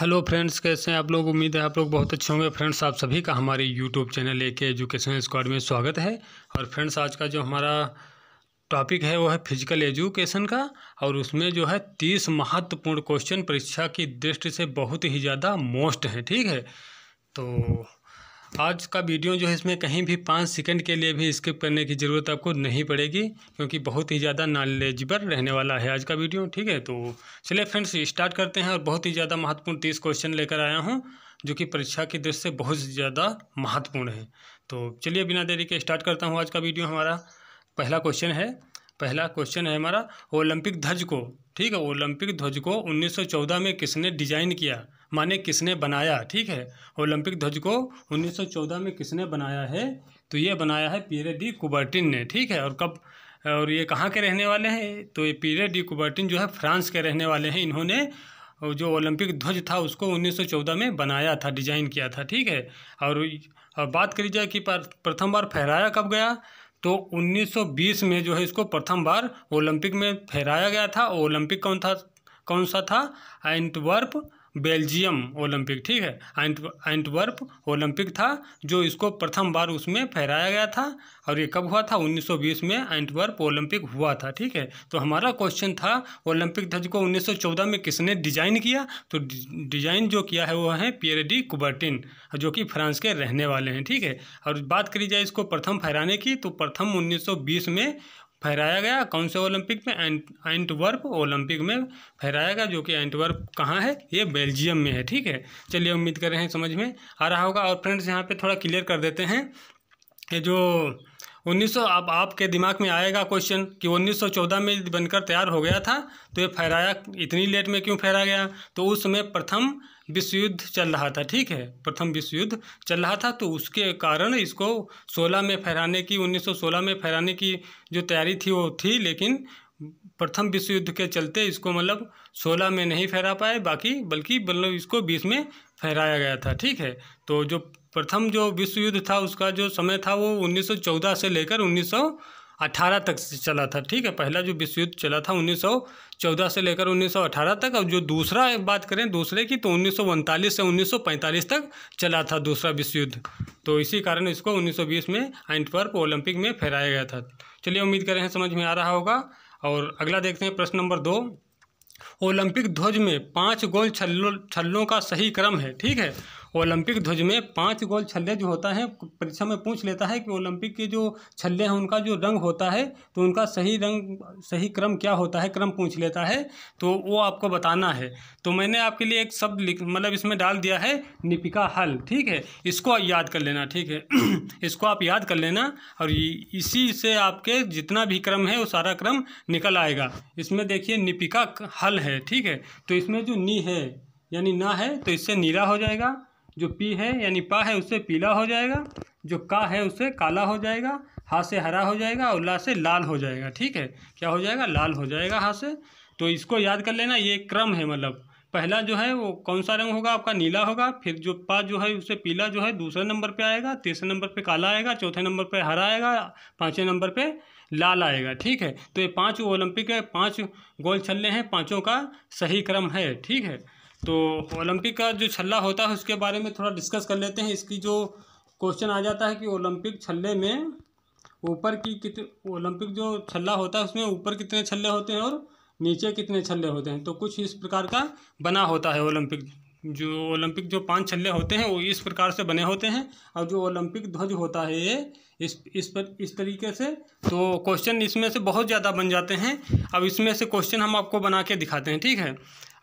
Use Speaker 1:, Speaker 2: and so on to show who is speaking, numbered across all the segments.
Speaker 1: hello friends कैसे हैं आप लोग उम्मीद है आप लोग बहुत अच्छे होंगे फ्रेंड्स आप सभी का हमारे यूट्यूब चैनल ए के एजुकेशन स्क्वाड में स्वागत है और फ्रेंड्स आज का जो हमारा टॉपिक है वो है फिजिकल एजुकेशन का और उसमें जो है तीस महत्वपूर्ण क्वेश्चन परीक्षा की दृष्टि से बहुत ही ज़्यादा मोस्ट हैं ठीक है तो आज का वीडियो जो है इसमें कहीं भी पाँच सेकंड के लिए भी स्किप करने की ज़रूरत आपको नहीं पड़ेगी क्योंकि बहुत ही ज़्यादा नॉलेजबल रहने वाला है आज का वीडियो ठीक है तो चलिए फ्रेंड्स स्टार्ट करते हैं और बहुत ही ज़्यादा महत्वपूर्ण तीस क्वेश्चन लेकर आया हूँ जो कि परीक्षा की दृष्टि से बहुत ज़्यादा महत्वपूर्ण है तो चलिए बिना देरी के स्टार्ट करता हूँ आज का वीडियो हमारा पहला क्वेश्चन है पहला क्वेश्चन है हमारा ओलंपिक ध्वज को ठीक है ओलंपिक ध्वज को 1914 में किसने डिजाइन किया माने किसने बनाया ठीक है ओलंपिक ध्वज को 1914 में किसने बनाया है तो ये बनाया है पीरे डी कुबर्टिन ने ठीक है और कब और ये कहाँ के रहने वाले हैं तो ये पीरे डी कुबर्टिन जो है फ्रांस के रहने वाले हैं इन्होंने जो ओलंपिक ध्वज था उसको 1914 में बनाया था डिजाइन किया था ठीक है और बात करी जाए कि प्रथम बार फहराया कब गया तो 1920 में जो है इसको प्रथम बार ओलंपिक में फहराया गया था ओलंपिक कौन था कौन सा था एंटवर्प बेल्जियम ओलंपिक ठीक है एंटवर्प ओलंपिक था जो इसको प्रथम बार उसमें फहराया गया था और ये कब हुआ था 1920 में एंटवर्प ओलंपिक हुआ था ठीक है तो हमारा क्वेश्चन था ओलंपिक ध्वज को 1914 में किसने डिजाइन किया तो डिजाइन जो किया है वो है पियर डी कुबर्टिन जो कि फ्रांस के रहने वाले हैं ठीक है और बात करी जाए इसको प्रथम फहराने की तो प्रथम उन्नीस में फहराया गया कौन से ओलंपिक में एंट एंटवर्प ओलंपिक में फहराया गया जो कि एंटवर्प कहाँ है ये बेल्जियम में है ठीक है चलिए उम्मीद कर रहे हैं समझ में आ रहा होगा और फ्रेंड्स यहाँ पे थोड़ा क्लियर कर देते हैं ये जो सौ अब आपके दिमाग में आएगा क्वेश्चन कि 1914 में बनकर तैयार हो गया था तो ये फहराया इतनी लेट में क्यों फहरा गया तो उस समय प्रथम विश्व युद्ध चल रहा था ठीक है प्रथम विश्व युद्ध चल रहा था तो उसके कारण इसको 16 में फहराने की 1916 में फहराने की जो तैयारी थी वो थी लेकिन प्रथम विश्व युद्ध के चलते इसको मतलब सोलह में नहीं फहरा पाए बाकी बल्कि मतलब इसको बीस में फहराया गया था ठीक है तो जो प्रथम जो विश्व युद्ध था उसका जो समय था वो 1914 से लेकर 1918 तक चला था ठीक है पहला जो विश्व युद्ध चला था 1914 से लेकर 1918 तक और जो दूसरा बात करें दूसरे की तो उन्नीस से 1945 तक चला था दूसरा विश्व युद्ध तो इसी कारण इसको 1920 में एंटवर्प ओलंपिक में फहराया गया था चलिए उम्मीद करें हैं समझ में आ रहा होगा और अगला देखते हैं प्रश्न नंबर दो ओलंपिक ध्वज में पाँच गोल छल्लों छल्लों का सही क्रम है ठीक है ओलंपिक ध्वज में पांच गोल छल्ले जो होता है परीक्षा में पूछ लेता है कि ओलंपिक के जो छल्ले हैं उनका जो रंग होता है तो उनका सही रंग सही क्रम क्या होता है क्रम पूछ लेता है तो वो आपको बताना है तो मैंने आपके लिए एक शब्द लिख मतलब इसमें डाल दिया है निपिका हल ठीक है इसको याद कर लेना ठीक है इसको आप याद कर लेना और इसी से आपके जितना भी क्रम है वो सारा क्रम निकल आएगा इसमें देखिए निपिका हल है ठीक है तो इसमें जो नी है यानी ना है तो इससे नीरा हो जाएगा जो पी है यानी पा है उससे पीला हो जाएगा जो का है उससे काला हो जाएगा हा से हरा हो जाएगा और ला से लाल हो जाएगा ठीक है क्या हो जाएगा लाल हो जाएगा हा से तो इसको याद कर लेना ये क्रम है मतलब पहला जो है वो कौन सा रंग होगा आपका नीला होगा फिर जो पा जो है उससे पीला जो है दूसरे नंबर पे आएगा तीसरे नंबर पे काला आएगा चौथे नंबर पे हरा आएगा पाँचवें नंबर पे लाल आएगा ठीक है तो ये पांच ओलंपिक के पांच गोल छल्ले हैं पांचों का सही क्रम है ठीक है तो ओलंपिक का जो छल्ला होता है उसके बारे में थोड़ा डिस्कस कर लेते हैं इसकी जो क्वेश्चन आ जाता है कि ओलंपिक छल्ले में ऊपर की कित ओलंपिक जो छल्ला होता है उसमें ऊपर कितने छल्ले होते हैं और नीचे कितने छल्ले होते हैं तो कुछ इस प्रकार का बना होता है ओलंपिक जो ओलंपिक जो पांच छल्ले होते हैं वो इस प्रकार से बने होते हैं और जो ओलंपिक ध्वज होता है ये इस इस पर इस तरीके से तो क्वेश्चन इसमें से बहुत ज़्यादा बन जाते हैं अब इसमें से क्वेश्चन हम आपको बना के दिखाते हैं ठीक है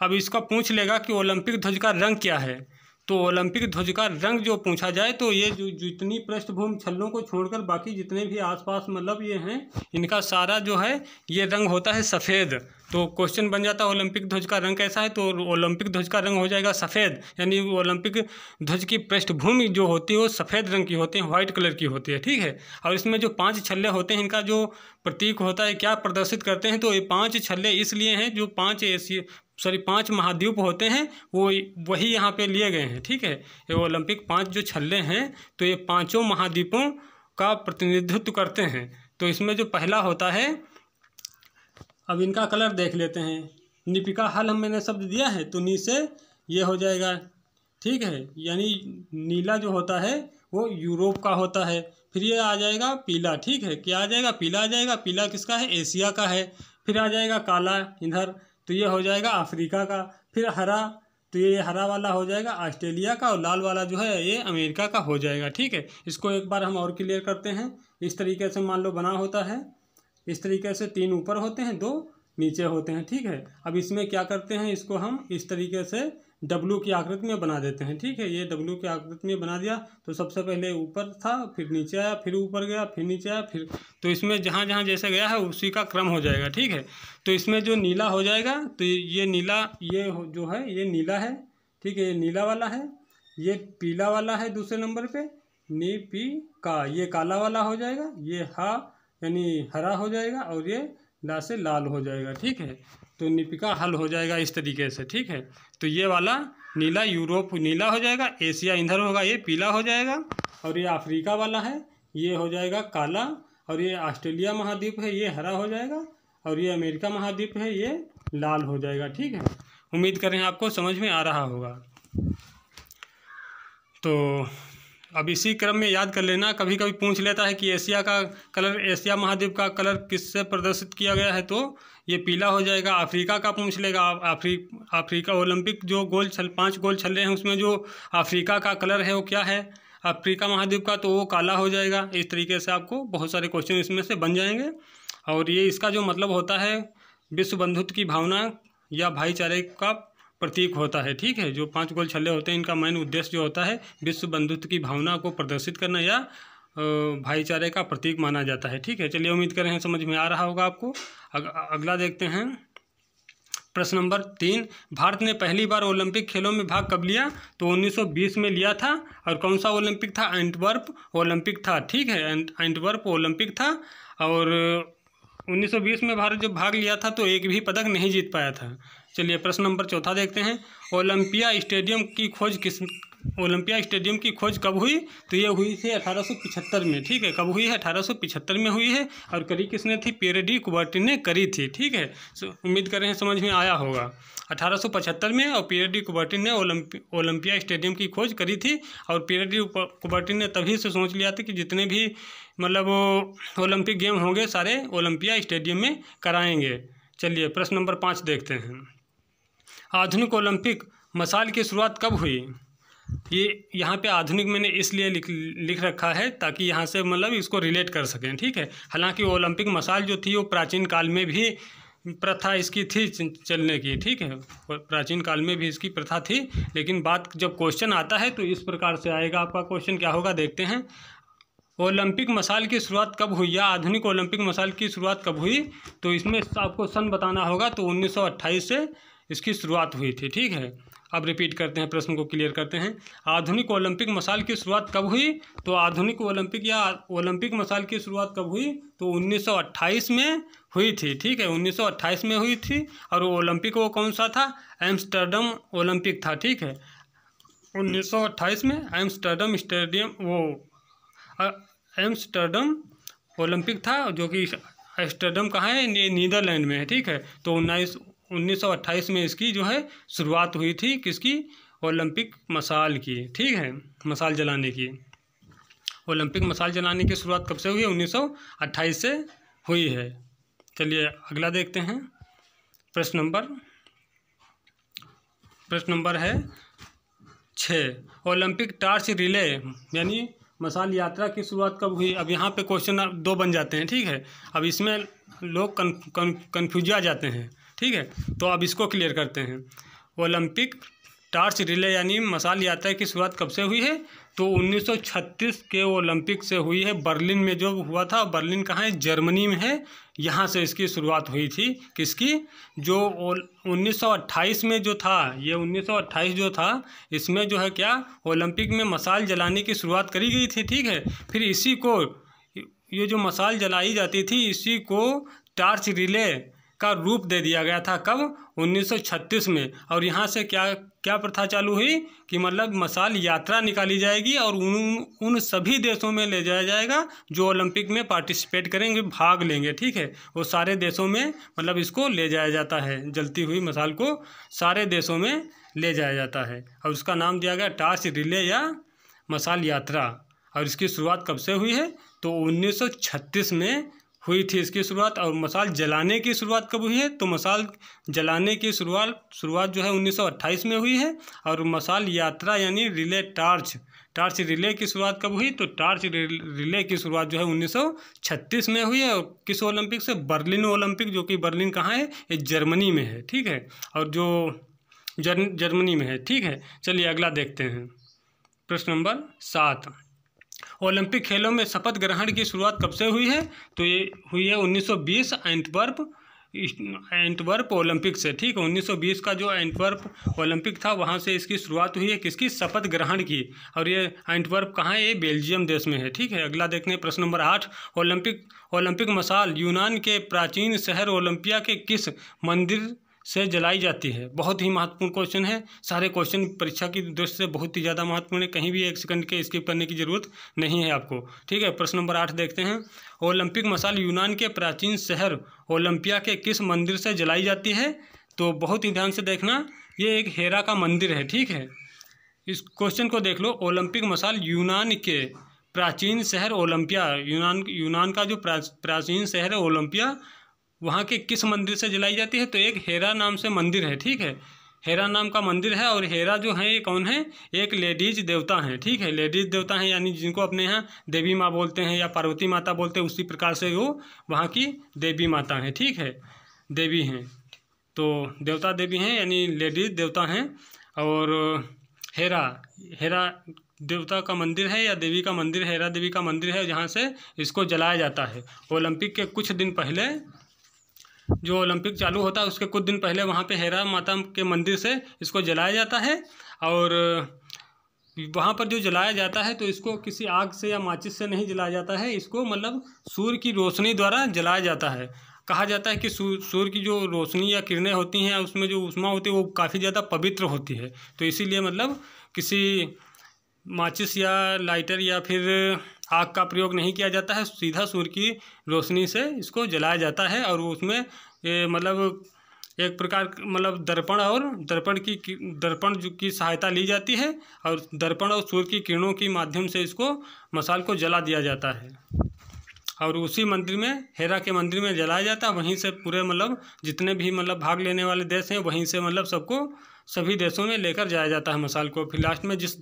Speaker 1: अब इसका पूछ लेगा कि ओलंपिक ध्वज का रंग क्या है तो ओलंपिक ध्वज का रंग जो पूछा जाए तो ये जो जितनी पृष्ठभूमि छल्लों को छोड़कर बाकी जितने भी आसपास मतलब ये हैं इनका सारा जो है ये रंग होता है सफ़ेद तो क्वेश्चन बन जाता है ओलंपिक ध्वज का रंग कैसा है तो ओलंपिक ध्वज का रंग हो जाएगा सफ़ेद यानी ओलंपिक ध्वज की पृष्ठभूमि जो होती है वो सफ़ेद रंग की होती है व्हाइट कलर की होती है ठीक है और इसमें जो पांच छल्ले होते हैं इनका जो प्रतीक होता है क्या प्रदर्शित करते हैं तो ये पांच छल्ले इसलिए हैं जो पांच एशिय सॉरी पांच महाद्वीप होते हैं वो वही यहाँ पे लिए गए हैं ठीक है ये ओलंपिक पांच जो छल्ले हैं तो ये पांचों महाद्वीपों का प्रतिनिधित्व करते हैं तो इसमें जो पहला होता है अब इनका कलर देख लेते हैं निपिका हल हम मैंने शब्द दिया है तो नी से ये हो जाएगा ठीक है यानी नीला जो होता है वो यूरोप का होता है फिर ये आ जाएगा पीला ठीक है क्या आ जाएगा पीला आ जाएगा पीला किसका है एशिया का है फिर आ जाएगा काला इधर तो ये हो जाएगा अफ्रीका का फिर हरा तो ये हरा वाला हो जाएगा ऑस्ट्रेलिया का और लाल वाला जो है ये अमेरिका का हो जाएगा ठीक है इसको एक बार हम और क्लियर करते हैं इस तरीके से मान लो बना होता है इस तरीके से तीन ऊपर होते हैं दो नीचे होते हैं ठीक है अब इसमें क्या करते हैं इसको हम इस तरीके से डब्लू की आकृति में बना देते हैं ठीक है ये डब्लू की आकृति में बना दिया तो सबसे पहले ऊपर था फिर नीचे आया फिर ऊपर गया फिर नीचे आया फिर तो इसमें जहाँ जहाँ जैसे गया है उसी का क्रम हो जाएगा ठीक है तो इसमें जो नीला हो जाएगा तो ये नीला ये जो है ये नीला है ठीक है ये नीला वाला है ये पीला वाला है दूसरे नंबर पर नी पी का ये काला वाला हो जाएगा ये हा यानी हरा हो जाएगा और ये ला से लाल हो जाएगा ठीक है तो निपिका हल हो जाएगा इस तरीके से ठीक है तो ये वाला नीला यूरोप नीला हो जाएगा एशिया इधर होगा ये पीला हो जाएगा और ये अफ्रीका वाला है ये हो जाएगा काला और ये ऑस्ट्रेलिया महाद्वीप है ये हरा हो जाएगा और ये अमेरिका महाद्वीप है ये लाल हो जाएगा ठीक है उम्मीद करें आपको समझ में आ रहा होगा तो अब इसी क्रम में याद कर लेना कभी कभी पूछ लेता है कि एशिया का कलर एशिया महाद्वीप का कलर किससे प्रदर्शित किया गया है तो ये पीला हो जाएगा अफ्रीका का पूछ लेगा अफ्रीका ओलंपिक जो गोल छल पाँच गोल छल रहे हैं उसमें जो अफ्रीका का कलर है वो क्या है अफ्रीका महाद्वीप का तो वो काला हो जाएगा इस तरीके से आपको बहुत सारे क्वेश्चन इसमें से बन जाएंगे और ये इसका जो मतलब होता है विश्व बंधुत्व की भावना या भाईचारे का प्रतीक होता है ठीक है जो पांच गोल छल्ले होते हैं इनका मेन उद्देश्य जो होता है विश्व बंधुत्व की भावना को प्रदर्शित करना या भाईचारे का प्रतीक माना जाता है ठीक है चलिए उम्मीद कर रहे हैं समझ में आ रहा होगा आपको अग, अगला देखते हैं प्रश्न नंबर तीन भारत ने पहली बार ओलंपिक खेलों में भाग कब लिया तो 1920 में लिया था और कौन सा ओलंपिक था एंटवर्प ओलंपिक था ठीक है एंटवर्प ओलंपिक था और 1920 में भारत जब भाग लिया था तो एक भी पदक नहीं जीत पाया था चलिए प्रश्न नंबर चौथा देखते हैं ओलंपिया स्टेडियम की खोज किस ओलंपिया स्टेडियम की खोज कब हुई तो ये हुई थी अठारह में ठीक है कब हुई है अठारह में हुई है और करी किसने थी पेरेडी कुबर्टी ने करी थी ठीक है उम्मीद कर रहे हैं समझ में आया होगा 1875 में और पीरेडी कुबर्टिन ने ओलंपिया ओलंपिया स्टेडियम की खोज करी थी और पीरेडी कुबर्टिन ने तभी से सोच लिया था कि जितने भी मतलब ओलंपिक गेम होंगे सारे ओलंपिया स्टेडियम में कराएंगे चलिए प्रश्न नंबर पाँच देखते हैं आधुनिक ओलंपिक मसाल की शुरुआत कब हुई ये यहाँ पे आधुनिक मैंने इसलिए लिख लिख रखा है ताकि यहाँ से मतलब इसको रिलेट कर सकें ठीक है हालांकि ओलंपिक मसाल जो थी वो प्राचीन काल में भी प्रथा इसकी थी चलने की ठीक है प्राचीन काल में भी इसकी प्रथा थी लेकिन बात जब क्वेश्चन आता है तो इस प्रकार से आएगा आपका क्वेश्चन क्या होगा देखते हैं ओलंपिक मसाल की शुरुआत कब हुई या आधुनिक ओलंपिक मसाल की शुरुआत कब हुई तो इसमें आपको सन बताना होगा तो 1928 से इसकी शुरुआत हुई थी ठीक है अब रिपीट करते हैं प्रश्न को क्लियर करते हैं आधुनिक ओलंपिक मसाल की शुरुआत कब हुई तो आधुनिक ओलंपिक या ओलंपिक मसाल की शुरुआत कब हुई तो 1928 में हुई थी ठीक है 1928 में हुई थी और ओलंपिक वो कौन सा था एम्स्टर्डम ओलंपिक था ठीक है 1928 में एम्स्टर्डम स्टेडियम वो एम्स्टर्डम ओलंपिक था जो कि एम्स्टर्डम कहाँ है नीदरलैंड में है ठीक है तो उन्नीस 1928 में इसकी जो है शुरुआत हुई थी किसकी ओलंपिक मसाल की ठीक है मसाल जलाने की ओलंपिक मसाल जलाने की शुरुआत कब से हुई है 1928 से हुई है चलिए अगला देखते हैं प्रश्न नंबर प्रश्न नंबर है छः ओलंपिक टार्च रिले यानी मसाल यात्रा की शुरुआत कब हुई अब यहाँ पे क्वेश्चन दो बन जाते हैं ठीक है अब इसमें लोग कन्फ्यूज आ जाते हैं ठीक है तो अब इसको क्लियर करते हैं ओलंपिक टार्च रिले यानी मसाल यात्रा की शुरुआत कब से हुई है तो 1936 के ओलंपिक से हुई है बर्लिन में जो हुआ था बर्लिन कहाँ है जर्मनी में है यहाँ से इसकी शुरुआत हुई थी किसकी जो 1928 में जो था ये 1928 जो था इसमें जो है क्या ओलंपिक में मसाल जलाने की शुरुआत करी गई थी ठीक है फिर इसी को ये जो मसाल जलाई जाती थी इसी को टार्च रिले का रूप दे दिया गया था कब 1936 में और यहाँ से क्या क्या प्रथा चालू हुई कि मतलब मसाल यात्रा निकाली जाएगी और उन उन सभी देशों में ले जाया जाएगा जो ओलंपिक में पार्टिसिपेट करेंगे भाग लेंगे ठीक है वो सारे देशों में मतलब इसको ले जाया जाता है जलती हुई मसाल को सारे देशों में ले जाया जाता है और उसका नाम दिया गया टास्क रिले या मसाल यात्रा और इसकी शुरुआत कब से हुई है तो 1936 में हुई थी इसकी शुरुआत और मसाल जलाने की शुरुआत कब हुई है तो मसाल जलाने की शुरुआत शुरुआत जो है 1928 में हुई है और मसाल यात्रा यानी रिले टार्च टार्च रिले की शुरुआत कब हुई तो टार्च रिले की शुरुआत जो है 1936 में हुई है और किस ओलंपिक से बर्लिन ओलंपिक जो कि बर्लिन कहाँ है ये जर्मनी में है ठीक है और जो जर्मनी में है ठीक है चलिए अगला देखते हैं प्रश्न नंबर सात ओलंपिक खेलों में शपथ ग्रहण की शुरुआत कब से हुई है तो ये हुई है 1920 एंटवर्प एंटवर्प ओलंपिक से ठीक है 1920 का जो एंटवर्प ओलंपिक था वहाँ से इसकी शुरुआत हुई है किसकी शपथ ग्रहण की और ये एंटवर्प कहाँ है ये बेल्जियम देश में है ठीक है अगला देखने प्रश्न नंबर आठ ओलंपिक ओलंपिक मसाल यूनान के प्राचीन शहर ओलंपिया के किस मंदिर से जलाई जाती है बहुत ही महत्वपूर्ण क्वेश्चन है सारे क्वेश्चन परीक्षा की दृष्टि से बहुत ही ज़्यादा महत्वपूर्ण है कहीं भी एक सेकंड के स्किप करने की ज़रूरत नहीं है आपको ठीक है प्रश्न नंबर आठ देखते हैं ओलंपिक मसाल यूनान के प्राचीन शहर ओलंपिया के किस मंदिर से जलाई जाती है तो बहुत ही ध्यान से देखना ये एक हेरा का मंदिर है ठीक है इस क्वेश्चन को देख लो ओलंपिक मसाल यूनान के प्राचीन शहर ओलंपिया यूनान यूनान का जो प्राचीन शहर है ओलंपिया वहाँ के किस मंदिर से जलाई जाती है तो एक हेरा नाम से मंदिर है ठीक है हेरा नाम का मंदिर है और हेरा जो है ये कौन है एक लेडीज देवता हैं ठीक है लेडीज देवता हैं यानी जिनको अपने यहाँ देवी माँ बोलते हैं या पार्वती माता बोलते हैं उसी प्रकार से वो वहाँ की देवी माता हैं ठीक है देवी हैं तो देवता देवी हैं यानी लेडीज देवता हैं और हेरा हेरा देवता का मंदिर है या देवी का मंदिर हेरा देवी का मंदिर है जहाँ से इसको जलाया जाता है ओलंपिक के कुछ दिन पहले जो ओलंपिक चालू होता है उसके कुछ दिन पहले वहाँ पे हेरा माता के मंदिर से इसको जलाया जाता है और वहाँ पर जो जलाया जाता है तो इसको किसी आग से या माचिस से नहीं जलाया जाता है इसको मतलब सूर्य की रोशनी द्वारा जलाया जाता है कहा जाता है कि सूर्य की जो रोशनी या किरणें होती हैं उसमें जो उष्मा होती है वो काफ़ी ज़्यादा पवित्र होती है तो इसीलिए मतलब किसी माचिस या लाइटर या फिर आग का प्रयोग नहीं किया जाता है सीधा सूर्य की रोशनी से इसको जलाया जाता है और उसमें मतलब एक प्रकार मतलब दर्पण और दर्पण की दर्पण की सहायता ली जाती है और दर्पण और सूर्य की किरणों के माध्यम से इसको मसाल को जला दिया जाता है और उसी मंदिर में हेरा के मंदिर में जलाया जाता है वहीं से पूरे मतलब जितने भी मतलब भाग लेने वाले देश हैं वहीं से मतलब सबको सभी देशों में लेकर जाया जाता है मसाल को फिर लास्ट में जिस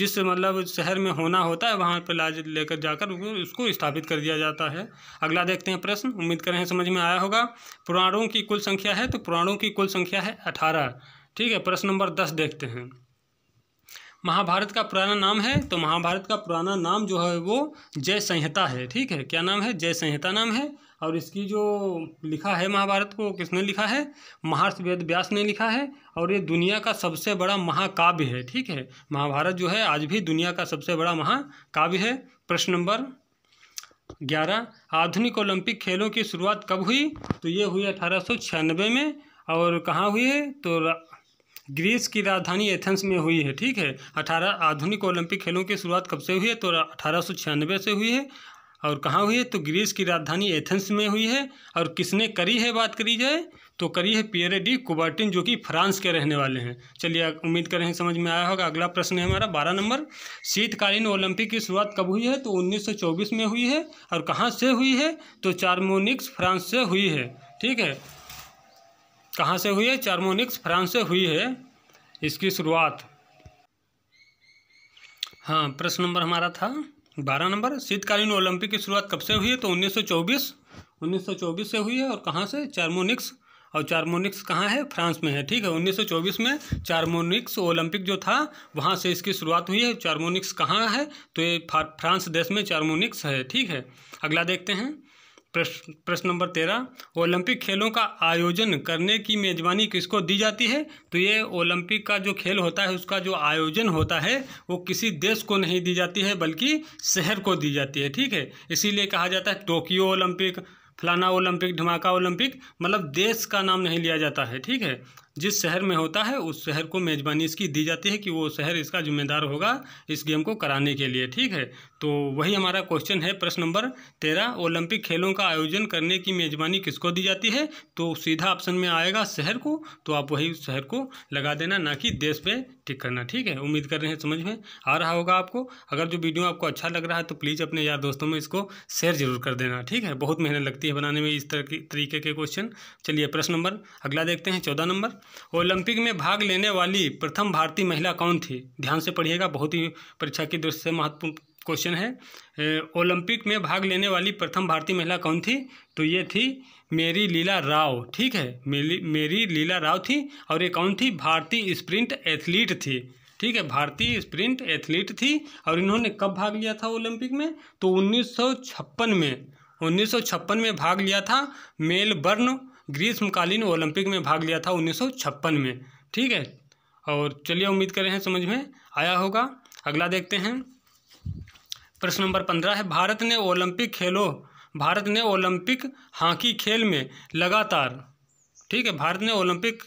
Speaker 1: जिस मतलब शहर में होना होता है वहाँ पर लाज लेकर जाकर उसको स्थापित कर दिया जाता है अगला देखते हैं प्रश्न उम्मीद करें समझ में आया होगा पुराणों की कुल संख्या है तो पुराणों की कुल संख्या है अठारह ठीक है प्रश्न नंबर दस देखते हैं महाभारत का पुराना नाम है तो महाभारत का पुराना नाम जो है वो जय संहिता है ठीक है क्या नाम है जय संहिता नाम है और इसकी जो लिखा है महाभारत को किसने लिखा है महर्ष वेद व्यास ने लिखा है और ये दुनिया का सबसे बड़ा महाकाव्य है ठीक है महाभारत जो है आज भी दुनिया का सबसे बड़ा महाकाव्य है प्रश्न नंबर ग्यारह आधुनिक ओलंपिक खेलों की शुरुआत कब हुई तो ये हुई अठारह में और कहाँ हुई है तो ग्रीस की राजधानी एथेंस में हुई है ठीक है अठारह आधुनिक ओलंपिक खेलों की शुरुआत कब से हुई है तो अठारह से हुई है और कहाँ हुई है तो ग्रीस की राजधानी एथेंस में हुई है और किसने करी है बात करी जाए तो करी है पियरे डी कुबर्टिन जो कि फ्रांस के रहने वाले हैं चलिए उम्मीद करें हैं समझ में आया होगा अगला प्रश्न है हमारा बारह नंबर शीतकालीन ओलंपिक की शुरुआत कब हुई है तो 1924 में हुई है और कहाँ से हुई है तो चार्मोनिक्स फ्रांस से हुई है ठीक है कहाँ से हुई है चार्मोनिक्स फ्रांस से हुई है इसकी शुरुआत हाँ प्रश्न नंबर हमारा था बारह नंबर शीतकालीन ओलंपिक की शुरुआत कब से हुई है तो 1924 1924 से हुई है और कहाँ से चार्मोनिक्स और चार्मोनिक्स कहाँ है फ्रांस में है ठीक है 1924 में चार्मोनिक्स ओलंपिक जो था वहाँ से इसकी शुरुआत हुई है चार्मोनिक्स कहाँ है तो ये फ्रांस देश में चार्मोनिक्स है ठीक है अगला देखते हैं प्रश्न प्रश्न नंबर तेरह ओलंपिक खेलों का आयोजन करने की मेज़बानी किसको दी जाती है तो ये ओलंपिक का जो खेल होता है उसका जो आयोजन होता है वो किसी देश को नहीं दी जाती है बल्कि शहर को दी जाती है ठीक है इसीलिए कहा जाता है टोक्यो ओलंपिक फलाना ओलंपिक धमाका ओलंपिक मतलब देश का नाम नहीं लिया जाता है ठीक है जिस शहर में होता है उस शहर को मेज़बानी इसकी दी जाती है कि वो शहर इसका जिम्मेदार होगा इस गेम को कराने के लिए ठीक है तो वही हमारा क्वेश्चन है प्रश्न नंबर तेरह ओलंपिक खेलों का आयोजन करने की मेज़बानी किसको दी जाती है तो सीधा ऑप्शन में आएगा शहर को तो आप वही शहर को लगा देना ना कि देश पे टिक करना ठीक है उम्मीद कर रहे हैं समझ में आ रहा होगा आपको अगर जो वीडियो आपको अच्छा लग रहा है तो प्लीज़ अपने यार दोस्तों में इसको शेयर जरूर कर देना ठीक है बहुत मेहनत लगती है बनाने में इस तरह तरीके के क्वेश्चन चलिए प्रश्न नंबर अगला देखते हैं चौदह नंबर ओलंपिक में भाग लेने वाली प्रथम भारतीय महिला कौन थी ध्यान से पढ़िएगा बहुत ही परीक्षा की दृष्टि से महत्वपूर्ण क्वेश्चन है ओलंपिक में भाग लेने वाली प्रथम भारतीय महिला कौन थी तो ये थी मेरी लीला राव ठीक है मेरी मेरी लीला राव थी और ये कौन थी भारतीय स्प्रिंट एथलीट थी ठीक है भारतीय स्प्रिंट एथलीट थी और इन्होंने कब भाग लिया था ओलंपिक में तो 1956 में 1956 में भाग लिया था मेलबर्न ग्रीष्मकालीन ओलंपिक में भाग लिया था उन्नीस में ठीक है और चलिए उम्मीद करें हैं समझ में आया होगा अगला देखते हैं प्रश्न नंबर पंद्रह है भारत ने ओलंपिक खेलों भारत ने ओलंपिक हॉकी खेल में लगातार ठीक है भारत ने ओलंपिक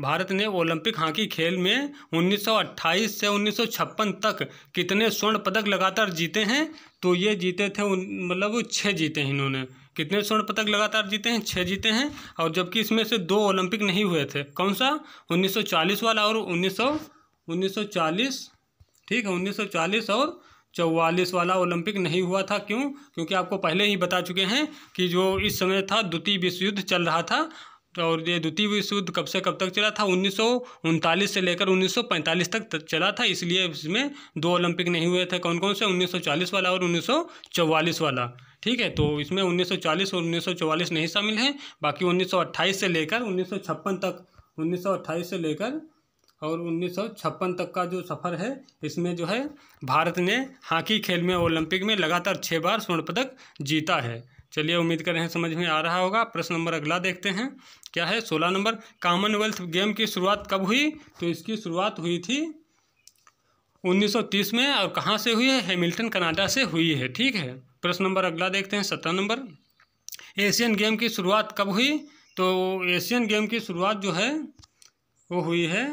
Speaker 1: भारत ने ओलंपिक हॉकी खेल में 1928 से 1956 तक कितने स्वर्ण पदक लगातार जीते हैं तो ये जीते थे मतलब छः जीते हैं इन्होंने कितने स्वर्ण पदक लगातार जीते हैं छः जीते हैं और जबकि इसमें से दो ओलंपिक नहीं हुए थे कौन सा 1940 वाला और 1900 1940 ठीक है 1940 और चौवालीस वाला ओलंपिक नहीं हुआ था क्यों क्योंकि आपको पहले ही बता चुके हैं कि जो इस समय था द्वितीय विश्व युद्ध चल रहा था और ये द्वितीय विश्व युद्ध कब से कब तक चला था उन्नीस से लेकर 1945 तक चला था इसलिए इसमें दो ओलंपिक नहीं हुए थे कौन कौन से 1940 वाला और 1944 वाला ठीक है तो इसमें 1940 और 1944 नहीं शामिल हैं बाकी 1928 से लेकर 1956 तक 1928 से लेकर और उन्नीस तक का जो सफ़र है इसमें जो है भारत ने हॉकी खेल में ओलंपिक में लगातार छः बार स्वर्ण पदक जीता है चलिए उम्मीद कर रहे हैं समझ में आ रहा होगा प्रश्न नंबर अगला देखते हैं क्या है सोलह नंबर कॉमनवेल्थ गेम की शुरुआत कब हुई तो इसकी शुरुआत हुई थी 1930 में और कहाँ से हुई है हेमिल्टन कनाडा से हुई है ठीक है प्रश्न नंबर अगला देखते हैं सत्रह नंबर एशियन गेम की शुरुआत कब हुई तो एशियन गेम की शुरुआत जो है वो हुई है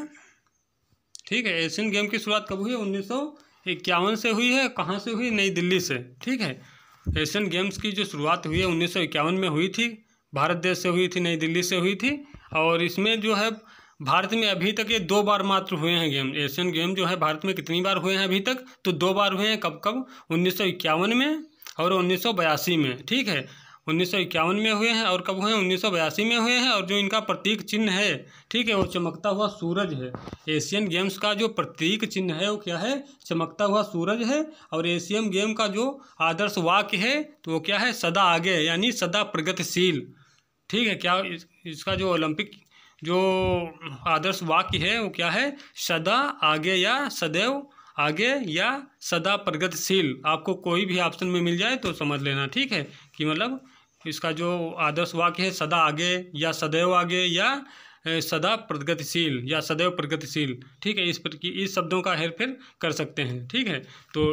Speaker 1: ठीक है एशियन गेम की शुरुआत कब हुई उन्नीस सौ इक्यावन से हुई है कहाँ से हुई नई दिल्ली से ठीक है एशियन गेम्स की जो शुरुआत हुई है उन्नीस सौ इक्यावन में हुई थी भारत देश से हुई थी नई दिल्ली से हुई थी और इसमें जो है भारत में अभी तक ये दो बार मात्र हुए हैं गेम एशियन गेम जो है भारत में कितनी बार हुए हैं अभी तक तो दो बार हुए हैं कब कब उन्नीस में और उन्नीस में ठीक है उन्नीस में हुए हैं और कब हुए हैं उन्नीस में हुए हैं और जो इनका प्रतीक चिन्ह है ठीक है वो चमकता हुआ सूरज है एशियन गेम्स का जो प्रतीक चिन्ह है वो क्या है चमकता हुआ सूरज है और एशियन गेम का जो आदर्श वाक्य है तो वो क्या है सदा आगे यानी सदा प्रगतिशील ठीक है क्या इस, इसका जो ओलंपिक जो आदर्श वाक्य है वो क्या है सदा आगे या सदैव आगे या सदा प्रगतिशील आपको कोई भी ऑप्शन में मिल जाए तो समझ लेना ठीक है कि मतलब इसका जो आदर्श वाक्य है सदा आगे या सदैव आगे या सदा प्रगतिशील या सदैव प्रगतिशील ठीक है इस पर इस शब्दों का हेरफेर कर सकते हैं ठीक है तो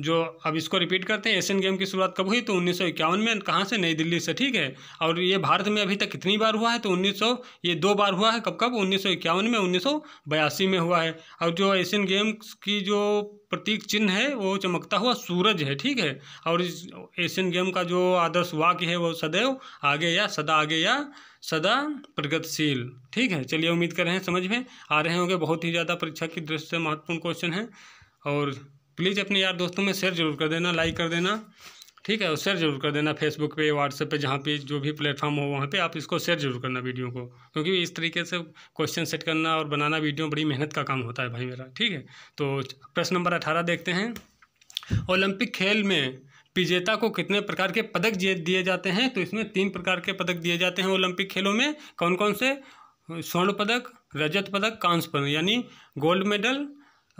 Speaker 1: जो अब इसको रिपीट करते हैं एशियन गेम की शुरुआत कब हुई तो उन्नीस में कहाँ से नई दिल्ली से ठीक है और ये भारत में अभी तक कितनी बार हुआ है तो 1900 ये दो बार हुआ है कब कब उन्नीस में उन्नीस में हुआ है और जो एशियन गेम्स की जो प्रतीक चिन्ह है वो चमकता हुआ सूरज है ठीक है और एशियन गेम का जो आदर्श वाक्य है वो सदैव आगे या सदा आगे या सदा प्रगतिशील ठीक है चलिए उम्मीद कर रहे हैं समझ में आ रहे होंगे बहुत ही ज़्यादा परीक्षा की दृष्टि से महत्वपूर्ण क्वेश्चन है और प्लीज़ अपने यार दोस्तों में शेयर जरूर कर देना लाइक कर देना ठीक है और शेयर जरूर कर देना फेसबुक पे व्हाट्सएप पे जहाँ पे जो भी प्लेटफॉर्म हो वहाँ पे आप इसको शेयर जरूर करना वीडियो को क्योंकि इस तरीके से क्वेश्चन सेट करना और बनाना वीडियो बड़ी मेहनत का काम होता है भाई मेरा ठीक है तो प्रश्न नंबर अठारह देखते हैं ओलंपिक खेल में विजेता को कितने प्रकार के पदक दिए जाते हैं तो इसमें तीन प्रकार के पदक दिए जाते हैं ओलंपिक खेलों में कौन कौन से स्वर्ण पदक रजत पदक कांस्य पदक यानी गोल्ड मेडल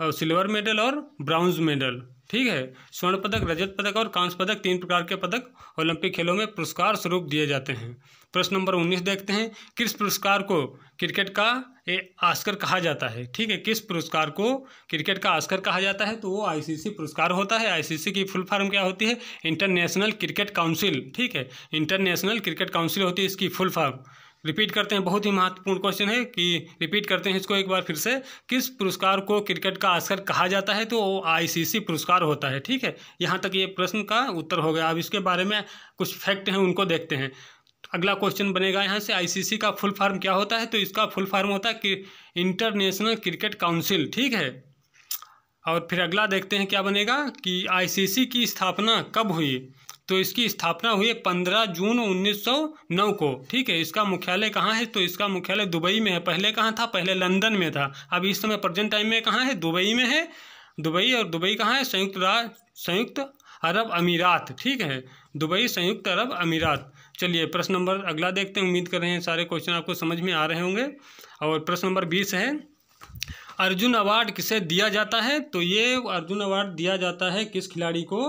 Speaker 1: और सिल्वर मेडल और ब्राउन्ज मेडल ठीक है स्वर्ण पदक रजत पदक और कांस्य पदक तीन प्रकार के पदक ओलंपिक खेलों में पुरस्कार स्वरूप दिए जाते हैं प्रश्न नंबर उन्नीस देखते हैं किस पुरस्कार को क्रिकेट का ए आस्कर कहा जाता है ठीक है किस पुरस्कार को क्रिकेट का आस्कर कहा जाता है तो वो आईसीसी पुरस्कार होता है आईसीसी की फुल फॉर्म क्या होती है इंटरनेशनल क्रिकेट काउंसिल ठीक है इंटरनेशनल क्रिकेट काउंसिल होती है इसकी फुल फॉर्म रिपीट करते हैं बहुत ही महत्वपूर्ण क्वेश्चन है कि रिपीट करते हैं इसको एक बार फिर से किस पुरस्कार को क्रिकेट का आस्कर कहा जाता है तो वो आईसीसी पुरस्कार होता है ठीक है यहाँ तक ये प्रश्न का उत्तर हो गया अब इसके बारे में कुछ फैक्ट हैं उनको देखते हैं अगला क्वेश्चन बनेगा यहाँ से आईसीसी का फुल फॉर्म क्या होता है तो इसका फुल फॉर्म होता है कि इंटरनेशनल क्रिकेट काउंसिल ठीक है और फिर अगला देखते हैं क्या बनेगा कि आईसीसी की स्थापना कब हुई तो इसकी स्थापना हुई है पंद्रह जून 1909 को ठीक है इसका मुख्यालय कहाँ है तो इसका मुख्यालय दुबई में है पहले कहाँ था पहले लंदन में था अब इस समय प्रेजेंट टाइम में कहाँ है दुबई में है दुबई और दुबई कहाँ है संयुक्त राज संयुक्त अरब अमीरात ठीक है दुबई संयुक्त अरब अमीरात चलिए प्रश्न नंबर अगला देखते हैं उम्मीद कर रहे हैं सारे क्वेश्चन आपको समझ में आ रहे होंगे और प्रश्न नंबर बीस है अर्जुन अवार्ड किसे दिया जाता है तो ये अर्जुन अवार्ड दिया जाता है किस खिलाड़ी को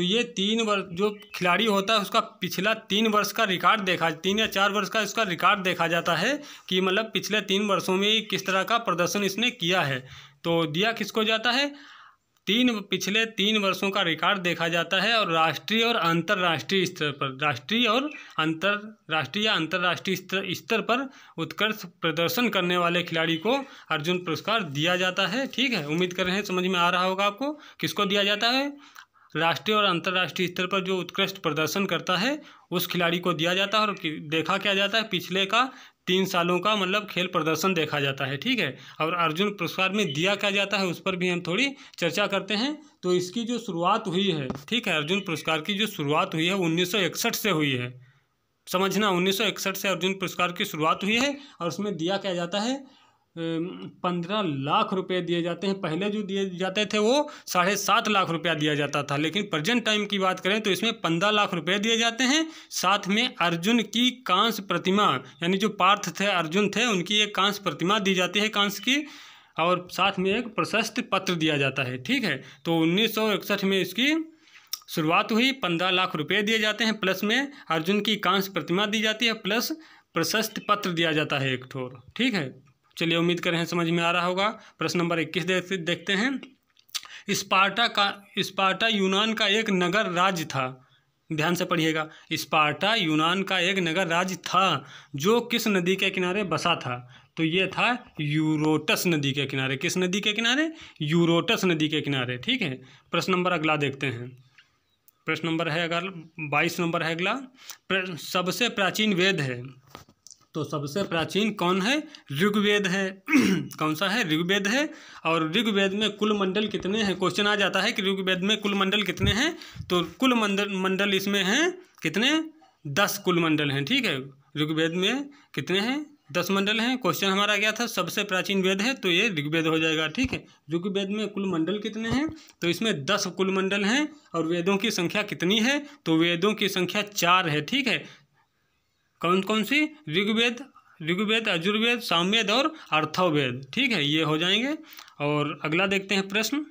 Speaker 1: तो ये तीन वर्ष जो खिलाड़ी होता है उसका पिछला तीन वर्ष का रिकॉर्ड देखा तीन या चार वर्ष का उसका रिकॉर्ड देखा जाता है कि मतलब पिछले तीन वर्षों में किस तरह का प्रदर्शन इसने किया है तो दिया किसको जाता है तीन पिछले तीन वर्षों का रिकॉर्ड देखा जाता है और राष्ट्रीय और अंतर्राष्ट्रीय स्तर पर राष्ट्रीय और अंतर्राष्ट्रीय या अंतर्राष्ट्रीय स्तर पर उत्कर्ष प्रदर्शन करने वाले खिलाड़ी को अर्जुन पुरस्कार दिया जाता है ठीक है उम्मीद कर रहे हैं समझ में आ रहा होगा आपको किसको दिया जाता है राष्ट्रीय और अंतर्राष्ट्रीय स्तर पर जो उत्कृष्ट प्रदर्शन करता है उस खिलाड़ी को दिया जाता है और देखा क्या जाता है पिछले का तीन सालों का मतलब खेल प्रदर्शन देखा जाता है ठीक है और अर्जुन पुरस्कार में दिया क्या जाता है उस पर भी हम थोड़ी चर्चा करते हैं तो इसकी जो शुरुआत हुई है ठीक है अर्जुन पुरस्कार की जो शुरुआत हुई है उन्नीस से हुई है समझना उन्नीस से अर्जुन पुरस्कार की शुरुआत हुई है और उसमें दिया क्या जाता है पंद्रह लाख रुपए दिए जाते हैं पहले जो दिए जाते थे वो साढ़े सात लाख रुपया दिया जाता था लेकिन प्रेजेंट टाइम की बात करें तो इसमें पंद्रह लाख रुपए दिए जाते हैं साथ में अर्जुन की कांस प्रतिमा यानी जो पार्थ थे अर्जुन थे उनकी एक कांस प्रतिमा दी जाती है कांस की और साथ में एक प्रशस्त पत्र दिया जाता है ठीक है तो उन्नीस में इसकी शुरुआत हुई पंद्रह लाख रुपये दिए जाते हैं प्लस में अर्जुन की कांस प्रतिमा दी जाती है प्लस प्रशस्त पत्र दिया जाता है एक ठोर ठीक है चलिए उम्मीद करें समझ में आ रहा होगा प्रश्न नंबर इक्कीस देखते हैं स्पार्टा का स्पार्टा यूनान का एक नगर राज्य था ध्यान से पढ़िएगा स्पार्टा यूनान का एक नगर राज्य था जो किस नदी के किनारे बसा था तो ये था यूरोटस नदी के किनारे किस नदी के किनारे यूरोटस नदी के किनारे ठीक है प्रश्न नंबर अगला देखते हैं प्रश्न नंबर है अगर बाईस नंबर है अगला सबसे प्राचीन वेद है तो सबसे प्राचीन कौन है ऋग्वेद है कौन सा है ऋग्वेद है और ऋग्वेद में कुल मंडल कितने हैं क्वेश्चन आ जाता है कि ऋग्वेद में कुल मंडल कितने हैं तो कुल मंडल मंडल इसमें हैं कितने दस कुल मंडल हैं ठीक है ऋग्वेद में कितने हैं दस मंडल हैं क्वेश्चन हमारा गया था सबसे प्राचीन वेद है तो ये ऋग्वेद हो जाएगा ठीक है ऋग्वेद में कुल मंडल कितने हैं तो इसमें दस कुल मंडल हैं और वेदों की संख्या कितनी है तो वेदों की संख्या चार है ठीक है कौन कौन सी ऋग्वेद ऋग्वेद अजुर्वेद सामवेद और अर्थवेद ठीक है ये हो जाएंगे और अगला देखते हैं प्रश्न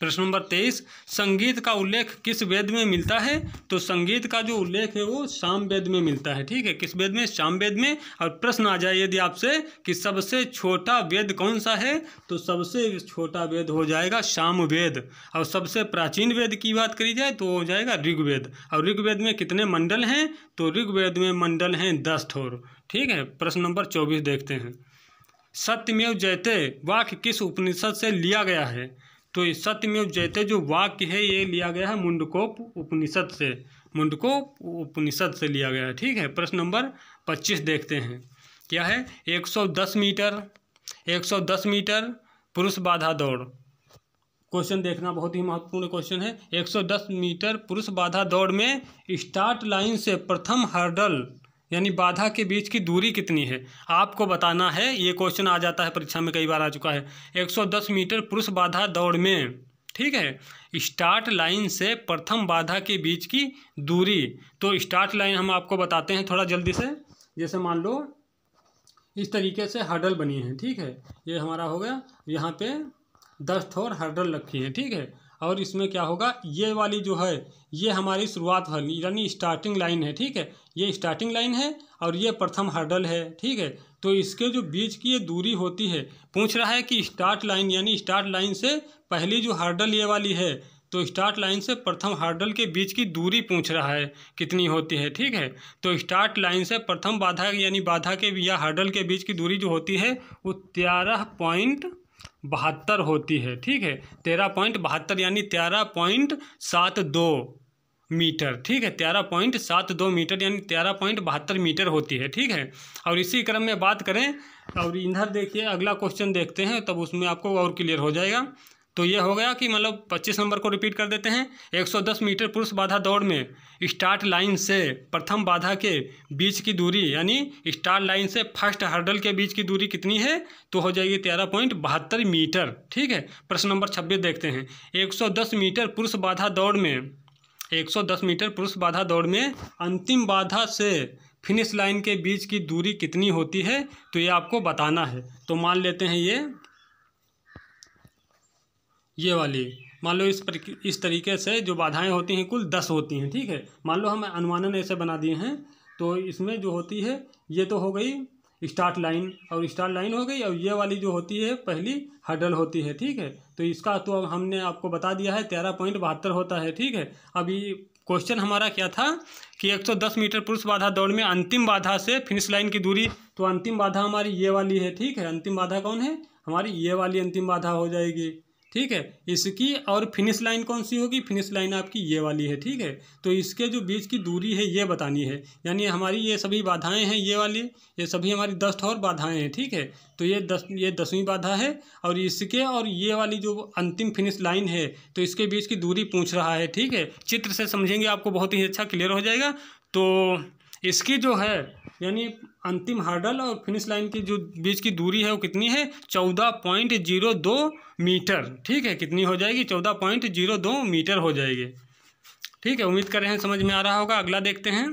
Speaker 1: प्रश्न नंबर तेईस संगीत का उल्लेख किस वेद में मिलता है तो संगीत का जो उल्लेख है वो शाम वेद में मिलता है ठीक है किस वेद में शाम वेद में और प्रश्न आ जाए यदि आपसे कि सबसे छोटा वेद कौन सा है तो सबसे छोटा वेद हो जाएगा शाम वेद और सबसे प्राचीन वेद की बात करी जाए तो हो जाएगा ऋग्वेद और ऋग्वेद में कितने मंडल हैं तो ऋग्वेद में मंडल हैं दस ठोर ठीक है प्रश्न नंबर चौबीस देखते हैं सत्यमेव जयते वाक्य किस उपनिषद से लिया गया है तो सत्य सत्यमेव जयते जो वाक्य है ये लिया गया है मुंडकोप उपनिषद से मुंडकोप उपनिषद से लिया गया है ठीक है प्रश्न नंबर पच्चीस देखते हैं क्या है एक सौ दस मीटर एक सौ दस मीटर पुरुष बाधा दौड़ क्वेश्चन देखना बहुत ही महत्वपूर्ण क्वेश्चन है 110 मीटर पुरुष बाधा दौड़ में स्टार्ट लाइन से प्रथम हर्डल यानी बाधा के बीच की दूरी कितनी है आपको बताना है ये क्वेश्चन आ जाता है परीक्षा में कई बार आ चुका है 110 मीटर पुरुष बाधा दौड़ में ठीक है स्टार्ट लाइन से प्रथम बाधा के बीच की दूरी तो स्टार्ट लाइन हम आपको बताते हैं थोड़ा जल्दी से जैसे मान लो इस तरीके से हर्डल बनी है ठीक है ये हमारा हो गया यहाँ पे दस ठोर हर्डल रखी है ठीक है और इसमें क्या होगा ये वाली जो है ये हमारी शुरुआत वाली यानी स्टार्टिंग लाइन है ठीक है ये स्टार्टिंग लाइन है और ये प्रथम हर्डल है ठीक है तो इसके जो बीच की ये दूरी होती है पूछ रहा है कि स्टार्ट लाइन यानी स्टार्ट लाइन से पहली जो हर्डल ये वाली है तो स्टार्ट लाइन से प्रथम हर्डल के बीच की दूरी पूछ रहा है कितनी होती है ठीक है तो स्टार्ट लाइन से प्रथम बाधा यानी बाधा के या हर्डल के बीच की दूरी जो होती है वो तेरह पॉइंट बहत्तर होती है ठीक है तेरह पॉइंट बहत्तर यानी तेरह पॉइंट सात दो मीटर ठीक है तेरह पॉइंट सात दो मीटर यानी तेरह पॉइंट बहत्तर मीटर होती है ठीक है और इसी क्रम में बात करें और इधर देखिए अगला क्वेश्चन देखते हैं तब उसमें आपको और क्लियर हो जाएगा तो यह हो गया कि मतलब 25 नंबर को रिपीट कर देते हैं 110 मीटर पुरुष बाधा दौड़ में स्टार्ट लाइन से प्रथम बाधा के बीच की दूरी यानी स्टार्ट लाइन से फर्स्ट हर्डल के बीच की दूरी कितनी है तो हो जाएगी तेरह पॉइंट बहत्तर मीटर ठीक है प्रश्न नंबर छब्बीस देखते हैं 110 मीटर पुरुष बाधा दौड़ में 110 मीटर पुरुष बाधा दौड़ में अंतिम बाधा से फिनिश लाइन के बीच की दूरी कितनी होती है तो ये आपको बताना है तो मान लेते हैं ये ये वाली मान लो इस पर इस तरीके से जो बाधाएं होती हैं कुल दस होती हैं ठीक है मान लो हम अनुमानन ऐसे बना दिए हैं तो इसमें जो होती है ये तो हो गई स्टार्ट लाइन और स्टार्ट लाइन हो गई और ये वाली जो होती है पहली हडल होती है ठीक है तो इसका तो अब हमने आपको बता दिया है तेरह पॉइंट बहत्तर होता है ठीक है अभी क्वेश्चन हमारा क्या था कि 110 मीटर पुरुष बाधा दौड़ में अंतिम बाधा से फिनिश लाइन की दूरी तो अंतिम बाधा हमारी ये वाली है ठीक है अंतिम बाधा कौन है हमारी ये वाली अंतिम बाधा हो जाएगी ठीक है इसकी और फिनिश लाइन कौन सी होगी फिनिश लाइन आपकी ये वाली है ठीक है तो इसके जो बीच की दूरी है ये बतानी है यानी हमारी ये सभी बाधाएं हैं ये वाली ये सभी हमारी दस और बाधाएं हैं ठीक है तो ये दस ये दसवीं बाधा है और इसके और ये वाली जो अंतिम फिनिश लाइन है तो इसके बीच की दूरी पूछ रहा है ठीक है चित्र से समझेंगे आपको बहुत ही अच्छा क्लियर हो जाएगा तो इसकी जो है यानी अंतिम हर्डल और फिनिश लाइन की जो बीच की दूरी है वो कितनी है चौदह पॉइंट जीरो दो मीटर ठीक है कितनी हो जाएगी चौदह पॉइंट जीरो दो मीटर हो जाएगी ठीक है उम्मीद कर रहे हैं समझ में आ रहा होगा अगला देखते हैं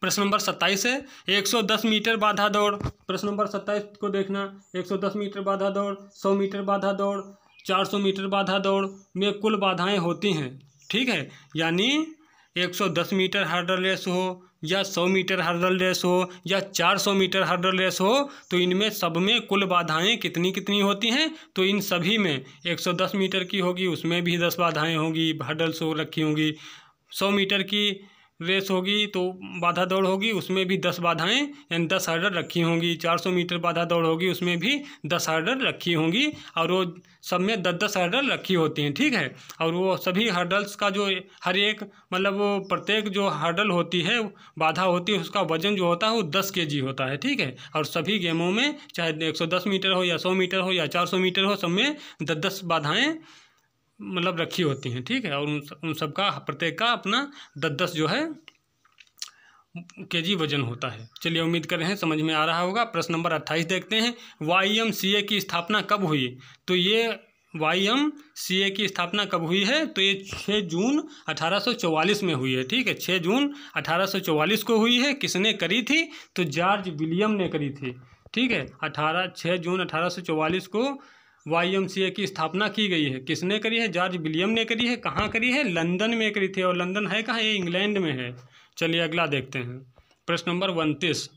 Speaker 1: प्रश्न नंबर सत्ताईस है एक सौ दस मीटर बाधा दौड़ प्रश्न नंबर सत्ताईस को देखना एक सौ दस मीटर बाधा दौड़ सौ मीटर बाधा दौड़ चार सौ मीटर बाधा दौड़ में कुल बाधाएँ होती हैं ठीक है यानी एक सौ दस मीटर हर्डल रेस हो या सौ मीटर हर्डल रेस हो या चार सौ मीटर हर्डल रेस हो तो इनमें सब में कुल बाधाएं कितनी कितनी होती हैं तो इन सभी में एक सौ दस मीटर की होगी उसमें भी दस बाधाएं होंगी हर्डल्स हो रखी होंगी सौ मीटर की रेस होगी तो बाधा दौड़ होगी उसमें भी दस बाधाएं यानी दस हर्डर रखी होंगी चार सौ मीटर बाधा दौड़ होगी उसमें भी दस हर्डर रखी होंगी और वो सब में दस दस हर्डर रखी होती हैं ठीक है और वो सभी हर्डल्स का जो हर एक मतलब वो प्रत्येक जो हर्डल होती है बाधा होती है उसका वजन जो होता है वो दस के जी होता है ठीक है और सभी गेमों में चाहे एक सौ दस मीटर हो या सौ मीटर हो या चार सौ मीटर हो सब में दस दस बाधाएँ मतलब रखी होती हैं ठीक है और उन उन सबका प्रत्येक का अपना दस दस जो है के जी वजन होता है चलिए उम्मीद कर रहे हैं समझ में आ रहा होगा प्रश्न नंबर अट्ठाईस देखते हैं वाई एम सी ए की स्थापना कब हुई तो ये वाई एम सी ए की स्थापना कब हुई है तो ये छः जून 1844 में हुई है ठीक है छः जून 1844 को हुई है किसने करी थी तो जॉर्ज विलियम ने करी थी ठीक है अठारह छः जून 1844 को वाई की स्थापना की गई है किसने करी है जॉर्ज विलियम ने करी है कहाँ करी है लंदन में करी थी और लंदन है कहाँ ये इंग्लैंड में है चलिए अगला देखते हैं प्रश्न नंबर उनतीस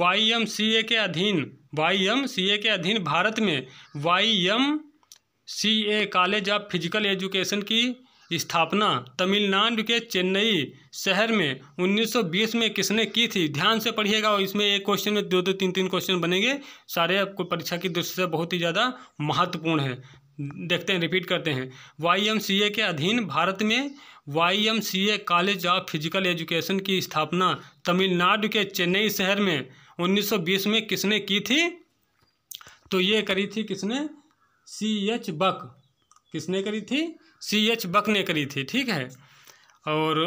Speaker 1: वाई एम सी ए के अधीन वाई एम सी ए के अधीन भारत में Y M C A college of physical education की स्थापना तमिलनाडु के चेन्नई शहर में 1920 में किसने की थी ध्यान से पढ़िएगा और इसमें एक क्वेश्चन में दो दो तीन तीन क्वेश्चन बनेंगे सारे आपको परीक्षा की दृष्टि से बहुत ही ज़्यादा महत्वपूर्ण है देखते हैं रिपीट करते हैं वाई के अधीन भारत में Y college of physical education की स्थापना तमिलनाडु के चेन्नई शहर में उन्नीस में किसने की थी तो ये करी थी किसने सी एच बक किसने करी थी सी एच बक ने करी थी ठीक है और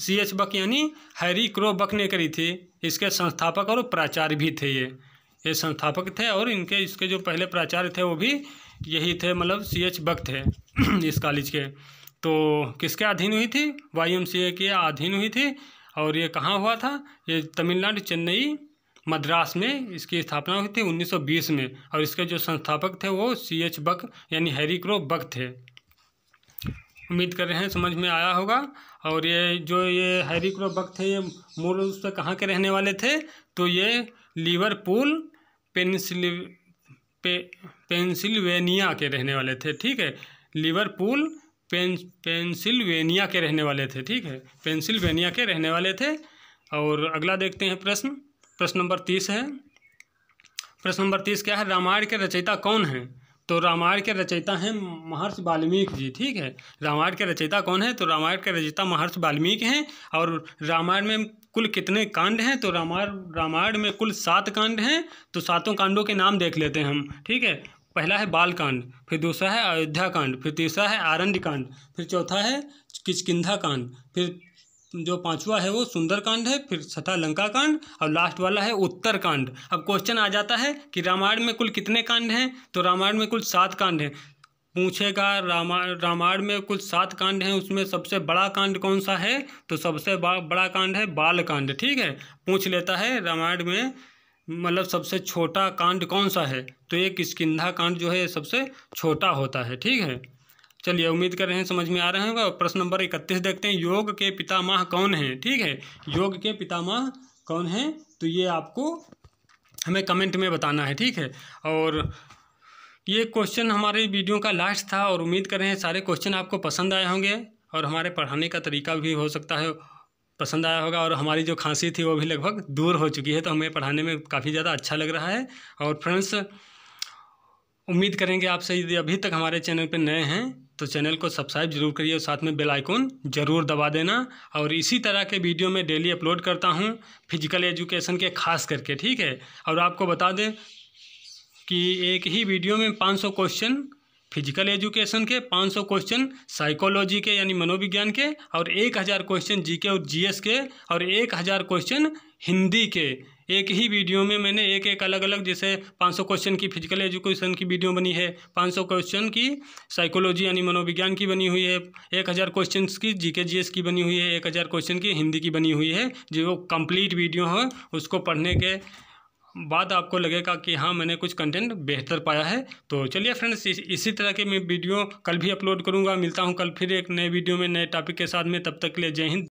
Speaker 1: सी एच बक यानी हैरी क्रो बक ने करी थी इसके संस्थापक और प्राचार्य भी थे ये ये संस्थापक थे और इनके इसके जो पहले प्राचार्य थे वो भी यही थे मतलब सी एच बक थे इस कॉलेज के तो किसके अधीन हुई थी वाई एम सी ए के अधीन हुई थी और ये कहाँ हुआ था ये तमिलनाडु चेन्नई मद्रास में इसकी स्थापना हुई थी 1920 में और इसके जो संस्थापक थे वो सी एच बक यानी हैरी क्रो बक थे उम्मीद कर रहे हैं समझ में आया होगा और ये जो ये हैरी क्रोबक थे ये मूल रूप से कहाँ के रहने वाले थे तो ये लिवरपूल पेंसिल पे, पेंसिल्वेनिया के रहने वाले थे ठीक है लिवरपूल पें पेंसिल्वेनिया के रहने वाले थे ठीक है पेंसिल्वेनिया के रहने वाले थे और अगला देखते हैं प्रश्न प्रश्न नंबर तीस है प्रश्न नंबर तीस क्या है रामायण के रचयिता कौन है तो रामायण के रचयिता हैं महर्षि वाल्मीकि जी ठीक है रामायण के रचयिता कौन है तो रामायण के रचयिता महर्षि वाल्मीकि हैं और रामायण में कुल कितने कांड हैं तो रामायण रामायण में कुल सात कांड हैं तो सातों कांडों के नाम देख लेते हैं हम ठीक है पहला है बालकांड फिर दूसरा है अयोध्या कांड फिर तीसरा है आरण्य कांड फिर चौथा है किचकिधा कांड फिर जो पांचवा है वो सुंदरकांड है फिर छठा लंका कांड और लास्ट वाला है उत्तर कांड अब क्वेश्चन आ जाता है कि रामायण में कुल कितने कांड हैं तो रामायण में कुल सात कांड हैं पूछेगा रामायण रामायण में कुल सात कांड हैं उसमें सबसे बड़ा कांड कौन सा है तो सबसे बड़ा कांड है बाल कांड ठीक है पूछ लेता है रामायण में मतलब सबसे छोटा कांड कौन सा है तो ये स्किंधा कांड जो है सबसे छोटा होता है ठीक है चलिए उम्मीद कर रहे हैं समझ में आ रहे होंगे प्रश्न नंबर इकतीस देखते हैं योग के पितामह कौन हैं ठीक है योग के पितामह कौन हैं तो ये आपको हमें कमेंट में बताना है ठीक है और ये क्वेश्चन हमारे वीडियो का लास्ट था और उम्मीद कर रहे हैं सारे क्वेश्चन आपको पसंद आए होंगे और हमारे पढ़ाने का तरीका भी हो सकता है पसंद आया होगा और हमारी जो खांसी थी वो भी लगभग दूर हो चुकी है तो हमें पढ़ाने में काफ़ी ज़्यादा अच्छा लग रहा है और फ्रेंड्स उम्मीद करेंगे आपसे यदि अभी तक हमारे चैनल पर नए हैं तो चैनल को सब्सक्राइब जरूर करिए और साथ में बेल आइकॉन जरूर दबा देना और इसी तरह के वीडियो में डेली अपलोड करता हूँ फिजिकल एजुकेशन के खास करके ठीक है और आपको बता दें कि एक ही वीडियो में 500 क्वेश्चन फिजिकल एजुकेशन के 500 क्वेश्चन साइकोलॉजी के यानी मनोविज्ञान के और हज़ार क्वेश्चन के और एस के और हज़ार क्वेश्चन हिंदी के एक ही वीडियो में मैंने एक एक अलग अलग जैसे 500 क्वेश्चन की फिजिकल एजुकेशन की वीडियो बनी है 500 क्वेश्चन की साइकोलॉजी यानी मनोविज्ञान की बनी हुई है एक हज़ार क्वेश्चन की जीके जीएस की बनी हुई है एक हज़ार क्वेश्चन की हिंदी की बनी हुई है जो कंप्लीट वीडियो है उसको पढ़ने के बाद आपको लगेगा कि हाँ मैंने कुछ कंटेंट बेहतर पाया है तो चलिए फ्रेंड्स इस, इसी तरह के मैं वीडियो कल भी अपलोड करूँगा मिलता हूँ कल फिर एक नए वीडियो में नए टॉपिक के साथ में तब तक के लिए जय हिंद